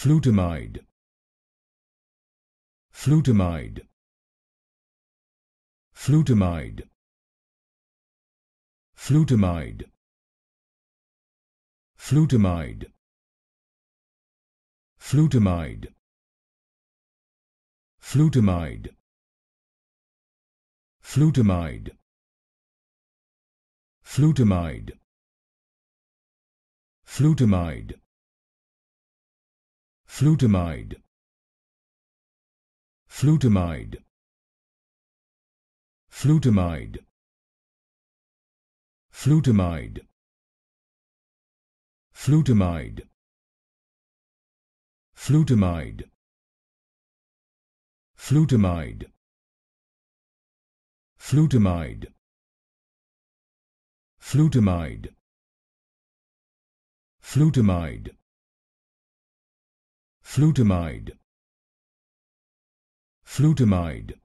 Flutamide Flutamide Flutamide Flutamide Flutamide Flutamide Flutamide Flutamide Flutamide Flutamide flutamide flutamide flutamide flutamide flutamide flutamide flutamide flutamide flutamide flutamide Flutamide Flutamide